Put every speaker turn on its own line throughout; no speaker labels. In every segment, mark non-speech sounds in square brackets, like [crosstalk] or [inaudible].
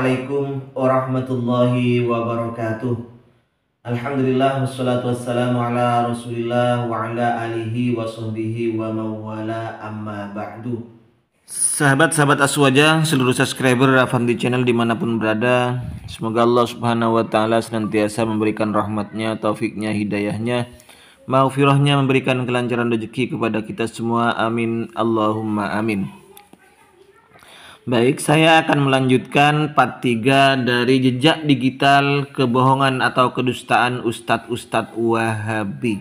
Assalamualaikum warahmatullahi wabarakatuh Alhamdulillah wassalatu wassalamu ala rasulillah wa ala alihi wa sahbihi wa mawala amma ba'du Sahabat-sahabat Aswaja, seluruh subscriber Afandi Channel dimanapun berada Semoga Allah subhanahu wa ta'ala senantiasa memberikan rahmatnya, taufiknya, hidayahnya Maghfirahnya memberikan kelancaran rezeki kepada kita semua Amin Allahumma amin Baik, saya akan melanjutkan part 3 dari jejak digital kebohongan atau kedustaan ustadz-ustadz Wahabi.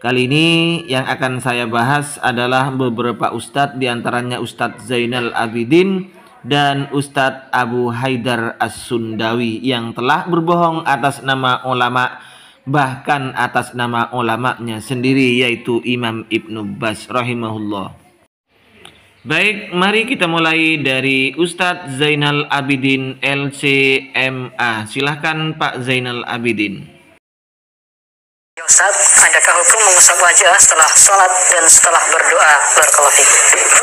Kali ini yang akan saya bahas adalah beberapa ustadz diantaranya Ustadz Zainal Abidin dan Ustadz Abu Haidar As-Sundawi yang telah berbohong atas nama ulama bahkan atas nama ulamanya sendiri yaitu Imam Ibnu Bas rahimahullah. Baik, mari kita mulai dari Ustadz Zainal Abidin LCMA. Silahkan Pak Zainal Abidin. Ustadz, adakah hukum mengusap wajah setelah sholat dan setelah berdoa berkelafik?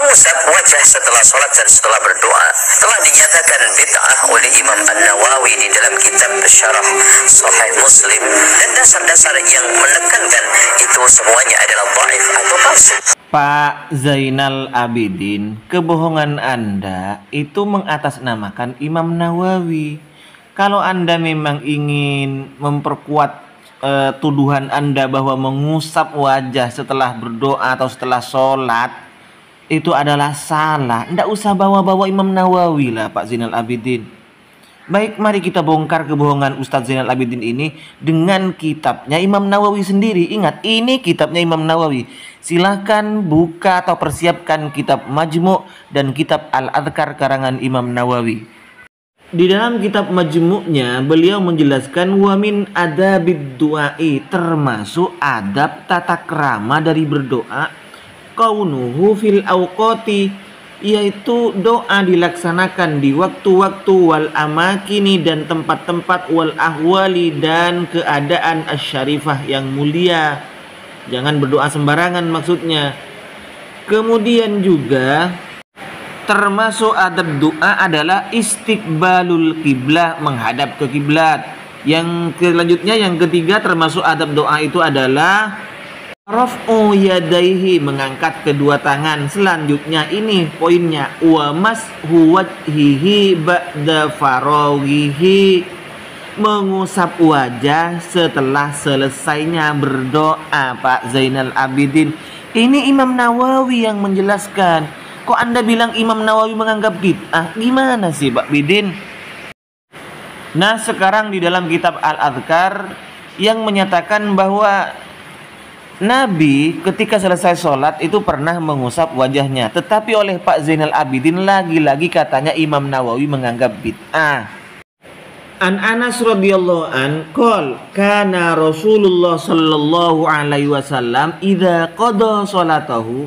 Mengusap wajah setelah sholat dan setelah berdoa telah dinyatakan bid'ah oleh Imam An-Nawawi di dalam kitab Syarah Sahih Muslim dan dasar-dasar yang menekankan itu semuanya adalah baik atau palsu. Pak Zainal Abidin, kebohongan Anda itu mengatasnamakan Imam Nawawi. Kalau Anda memang ingin memperkuat uh, tuduhan Anda bahwa mengusap wajah setelah berdoa atau setelah sholat itu adalah salah. Tidak usah bawa-bawa Imam Nawawi lah Pak Zainal Abidin. Baik, mari kita bongkar kebohongan Ustadz Zainal Abidin ini dengan kitabnya Imam Nawawi sendiri. Ingat, ini kitabnya Imam Nawawi. Silahkan buka atau persiapkan kitab Majmu' dan kitab Al-Adhkar karangan Imam Nawawi di dalam kitab majmuknya beliau menjelaskan wamin ada bidduai termasuk adab tata kerama dari berdoa kaunuhu fil awqoti yaitu doa dilaksanakan di waktu-waktu wal amakini dan tempat-tempat wal ahwali dan keadaan asyarifah yang mulia jangan berdoa sembarangan maksudnya kemudian juga termasuk adab doa adalah istiqbalul kiblah menghadap ke kiblat yang selanjutnya yang ketiga termasuk adab doa itu adalah raf'u yadaihi mengangkat kedua tangan selanjutnya ini poinnya wa mashu wajhihi ba'da faraghihi mengusap wajah setelah selesainya berdoa Pak Zainal Abidin ini Imam Nawawi yang menjelaskan Kok Anda bilang Imam Nawawi menganggap bid'ah? Gimana sih Pak Bidin? Nah sekarang di dalam kitab Al-Adhkar yang menyatakan bahwa Nabi ketika selesai sholat itu pernah mengusap wajahnya Tetapi oleh Pak Zainal Abidin lagi-lagi katanya Imam Nawawi menganggap bid'ah An Anas radhiyallahu an qol kana Rasulullah sallallahu alaihi wasallam idza qada salatahu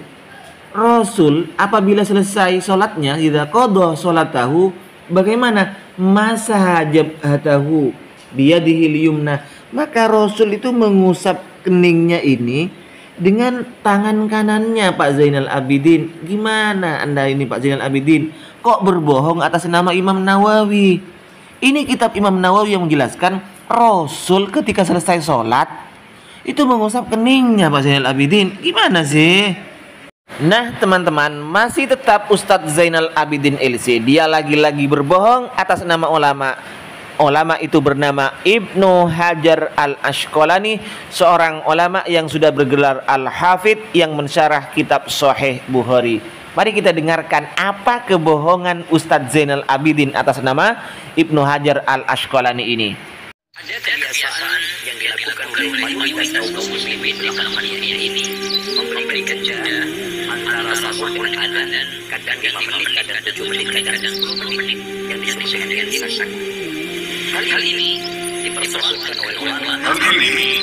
Rasul apabila selesai sholatnya tidak kodoh sholat tahu bagaimana masa hajab tahu dia dihiliumna maka Rasul itu mengusap keningnya ini dengan tangan kanannya Pak Zainal Abidin gimana anda ini Pak Zainal Abidin kok berbohong atas nama Imam Nawawi ini kitab Imam Nawawi yang menjelaskan Rasul ketika selesai sholat itu mengusap keningnya Pak Zainal Abidin gimana sih Nah teman-teman masih tetap Ustadz Zainal Abidin LC Dia lagi-lagi berbohong atas nama ulama Ulama itu bernama Ibnu Hajar Al-Ashqolani Seorang ulama yang sudah bergelar Al-Hafid Yang mensyarah kitab Soheh Bukhari Mari kita dengarkan apa kebohongan Ustadz Zainal Abidin atas nama Ibnu Hajar Al-Ashqolani ini kebiasaan Muslim mayoritas kaum muslimin dalam hari ini memberikan jeda antara satu perkataan dan kadang lima menit, kadang tujuh menit, kadang sepuluh menit yang disesuaikan dengan jenazah. Hal hal ini dipersoalkan oleh ulama. Hal ini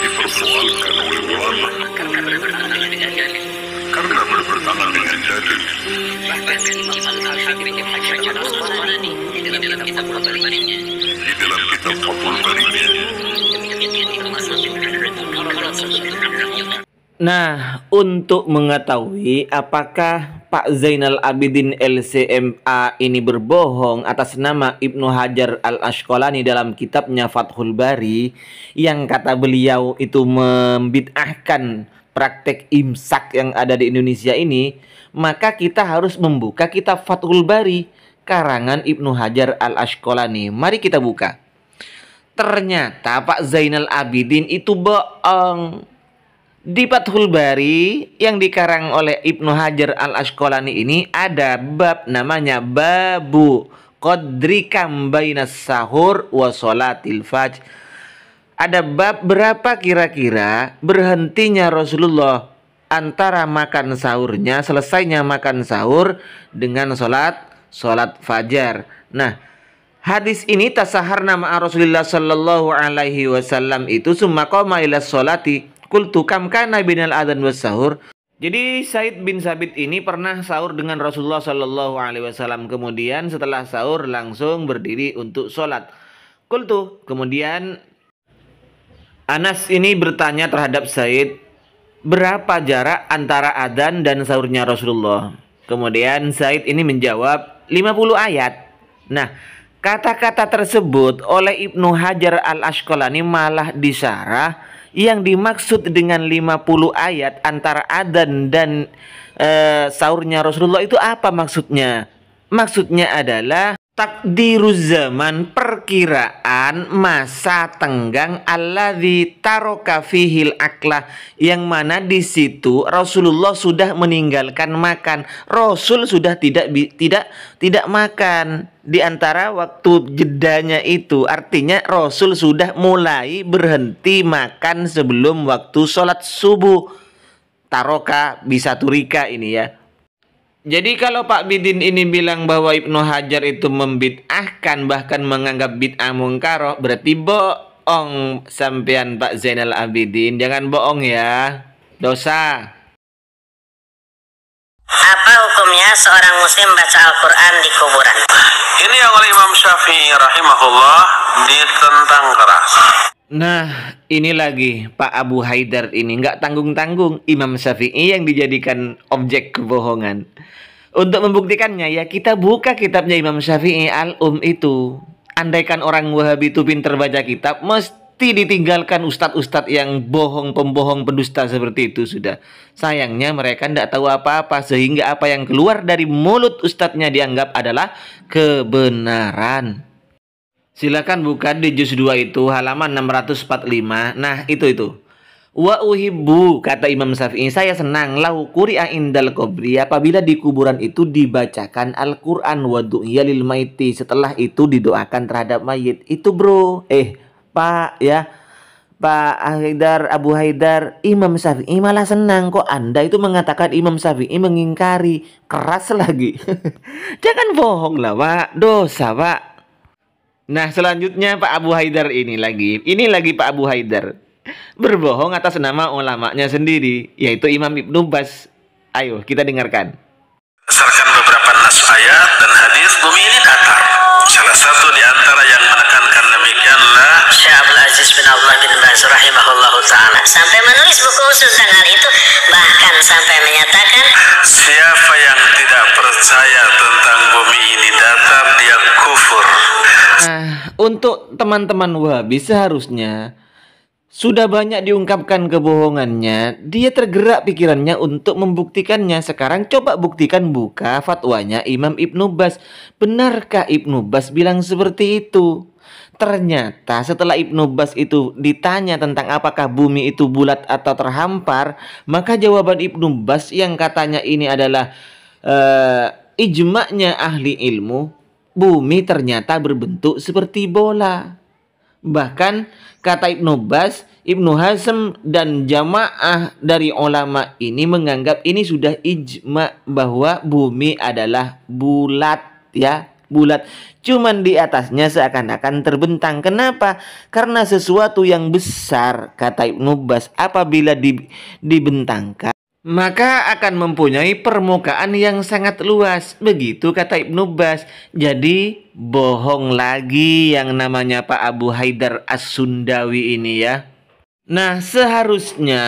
dipersoalkan oleh ulama. Karena bertentangan dengan dalil. Karena bertentangan dengan dalil. Bahkan Imam Al-Habib Ibn Hajar al di dalam kitab Fathul Barinya. Di dalam kitab Fathul Barinya Nah, untuk mengetahui apakah Pak Zainal Abidin LCMA ini berbohong atas nama Ibnu Hajar Al-Asqalani dalam kitabnya Fathul Bari yang kata beliau itu membid'ahkan praktek imsak yang ada di Indonesia ini, maka kita harus membuka kitab Fathul Bari karangan Ibnu Hajar Al-Asqalani. Mari kita buka. Ternyata Pak Zainal Abidin itu bohong di Fathul Bari yang dikarang oleh Ibnu Hajar Al-Asqalani ini ada bab namanya Babu Qadrikam Bainas Sahur wa Salatil Fajr. Ada bab berapa kira-kira berhentinya Rasulullah antara makan sahurnya, selesainya makan sahur dengan sholat, sholat fajar. Nah, Hadis ini tasahar nama Rasulullah Shallallahu Alaihi Wasallam itu summa qama ila sholati kul kam kana binal adzan was sahur? Jadi Said bin Sabit ini pernah sahur dengan Rasulullah Shallallahu Alaihi Wasallam. Kemudian setelah sahur langsung berdiri untuk sholat. Kultu. Kemudian Anas ini bertanya terhadap Said, berapa jarak antara adan dan sahurnya Rasulullah? Kemudian Said ini menjawab 50 ayat. Nah, Kata-kata tersebut oleh Ibnu Hajar al-Asqalani malah disarah yang dimaksud dengan 50 ayat antara adan dan e, sahurnya Rasulullah itu apa maksudnya? Maksudnya adalah Takdiru zaman perkiraan masa tenggang Allah di tarokafihil aklah yang mana di situ Rasulullah sudah meninggalkan makan. Rasul sudah tidak tidak tidak makan di antara waktu jedanya itu. Artinya Rasul sudah mulai berhenti makan sebelum waktu sholat subuh. Taroka bisa turika ini ya jadi kalau Pak Bidin ini bilang bahwa Ibnu Hajar itu membid'ahkan bahkan menganggap bid'ah mungkaroh berarti bohong sampean Pak Zainal Abidin. Jangan bohong ya. Dosa. Apa hukumnya seorang muslim baca Al-Qur'an di kuburan? Ini yang oleh Imam Syafi'i rahimahullah ditentang keras. Nah, ini lagi Pak Abu Haidar ini nggak tanggung-tanggung Imam Syafi'i yang dijadikan objek kebohongan. Untuk membuktikannya ya kita buka kitabnya Imam Syafi'i Al-Um itu. Andaikan orang Wahabi itu pintar baca kitab, mesti ditinggalkan ustadz-ustadz yang bohong, pembohong, pendusta seperti itu sudah. Sayangnya mereka tidak tahu apa-apa sehingga apa yang keluar dari mulut ustadznya dianggap adalah kebenaran. Silakan buka di juz 2 itu halaman 645. Nah, itu itu. Wa uhibbu kata Imam Syafi'i, saya senang lahu quri'a indal qabri apabila di kuburan itu dibacakan Al-Qur'an wa lil maiti. Setelah itu didoakan terhadap mayit. Itu, Bro. Eh, Pak ya. Pak Haidar, Abu Haidar, Imam Syafi'i malah senang kok Anda itu mengatakan Imam Syafi'i mengingkari keras lagi. [laughs] Jangan bohong lah, Pak. Dosa, Pak. Nah, selanjutnya Pak Abu Haidar ini lagi. Ini lagi Pak Abu Haidar. Berbohong atas nama ulamanya sendiri, yaitu Imam Ibnu Bas. Ayo, kita dengarkan. Berdasarkan beberapa nas ayat dan hadis, bumi ini datar. Salah satu di antara yang menekankan demikianlah Syekh Abdul Aziz bin Abdullah bin Baz rahimahullahu taala sampai menulis buku khusus tentang hal itu untuk teman-teman Wahabi seharusnya sudah banyak diungkapkan kebohongannya, dia tergerak pikirannya untuk membuktikannya. Sekarang coba buktikan buka fatwanya Imam Ibnu Bas. Benarkah Ibnu Bas bilang seperti itu? Ternyata setelah Ibnu Bas itu ditanya tentang apakah bumi itu bulat atau terhampar, maka jawaban Ibnu Bas yang katanya ini adalah uh, ijma'nya ahli ilmu bumi ternyata berbentuk seperti bola. Bahkan kata Ibnu Bas, Ibnu Hasem dan jamaah dari ulama ini menganggap ini sudah ijma bahwa bumi adalah bulat ya, bulat. Cuman di atasnya seakan-akan terbentang. Kenapa? Karena sesuatu yang besar kata Ibnu Bas apabila dibentangkan maka akan mempunyai permukaan yang sangat luas. Begitu kata Ibnu Bas. Jadi bohong lagi yang namanya Pak Abu Haidar As-Sundawi ini ya. Nah seharusnya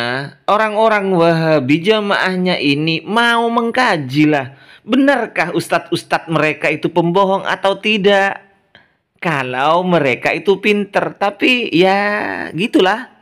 orang-orang Wahabi jamaahnya ini mau mengkaji lah. Benarkah ustadz-ustadz mereka itu pembohong atau tidak? Kalau mereka itu pinter, tapi ya gitulah.